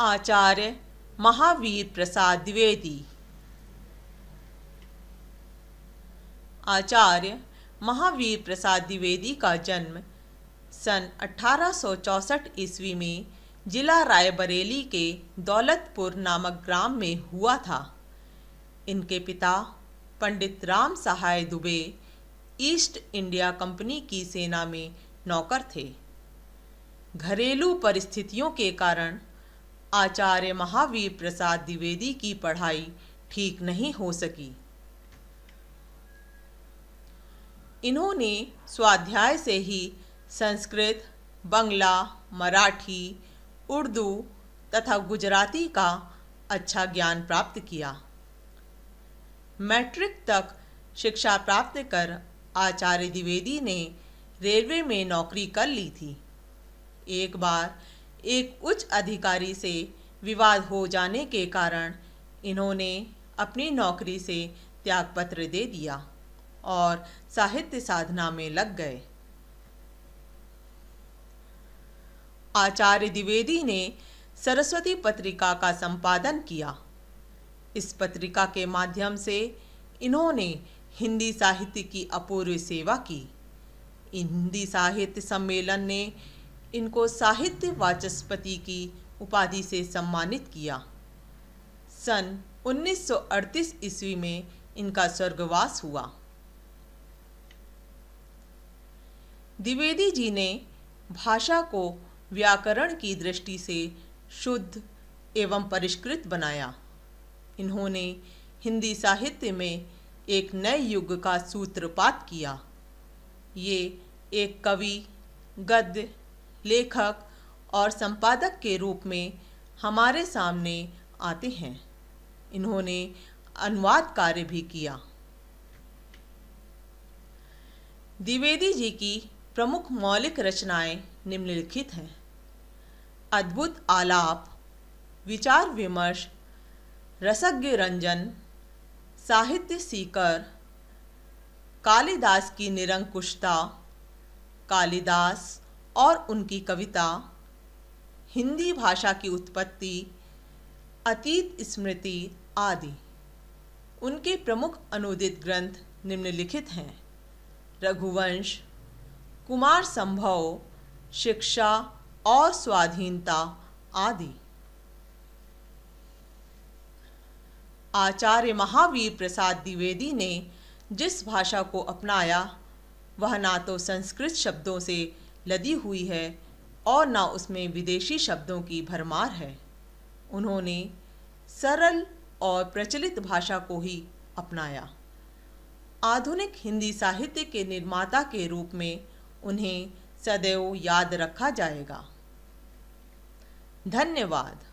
आचार्य महावीर प्रसाद द्विवेदी आचार्य महावीर प्रसाद द्विवेदी का जन्म सन 1864 ईस्वी में जिला रायबरेली के दौलतपुर नामक ग्राम में हुआ था इनके पिता Pandit Ram Sahay Dubey East India Company की सेना में नौकर थे घरेलू परिस्थितियों के कारण आचार्य महावीर प्रसाद द्विवेदी की पढ़ाई ठीक नहीं हो सकी इन्होंने स्वाध्याय से ही संस्कृत बंगला मराठी उर्दू तथा गुजराती का अच्छा ज्ञान प्राप्त किया मैट्रिक तक शिक्षा प्राप्त कर आचार्य द्विवेदी ने रेलवे में नौकरी कर ली थी एक बार एक उच्च अधिकारी से विवाद हो जाने के कारण इन्होंने अपनी नौकरी से त्यागपत्र दे दिया और साहित्य साधना में लग गए आचार्य द्विवेदी ने सरस्वती पत्रिका का संपादन किया इस पत्रिका के माध्यम से इन्होंने हिंदी साहित्य की अपूर्व सेवा की हिंदी साहित्य सम्मेलन ने इनको साहित्य वाचस्पति की उपाधि से सम्मानित किया सन 1938 ईस्वी में इनका स्वर्गवास हुआ द्विवेदी जी ने भाषा को व्याकरण की दृष्टि से शुद्ध एवं परिष्कृत बनाया इन्होंने हिंदी साहित्य में एक नए युग का सूत्रपात किया ये एक कवि गद्य लेखक और संपादक के रूप में हमारे सामने आते हैं इन्होंने अनुवाद कार्य भी किया द्विवेदी जी की प्रमुख मौलिक रचनाएं निम्नलिखित हैं अद्भुत आलाप विचार विमर्श रसज्ञ रंजन साहित्य सीकर कालिदास की निरंकुशता कालिदास और उनकी कविता हिंदी भाषा की उत्पत्ति अतीत स्मृति आदि उनके प्रमुख अनुदित ग्रंथ निम्नलिखित हैं रघुवंश कुमार संभव शिक्षा और स्वाधीनता आदि आचार्य महावीर प्रसाद द्विवेदी ने जिस भाषा को अपनाया वह ना तो संस्कृत शब्दों से लदी हुई है और ना उसमें विदेशी शब्दों की भरमार है उन्होंने सरल और प्रचलित भाषा को ही अपनाया आधुनिक हिंदी साहित्य के निर्माता के रूप में उन्हें सदैव याद रखा जाएगा धन्यवाद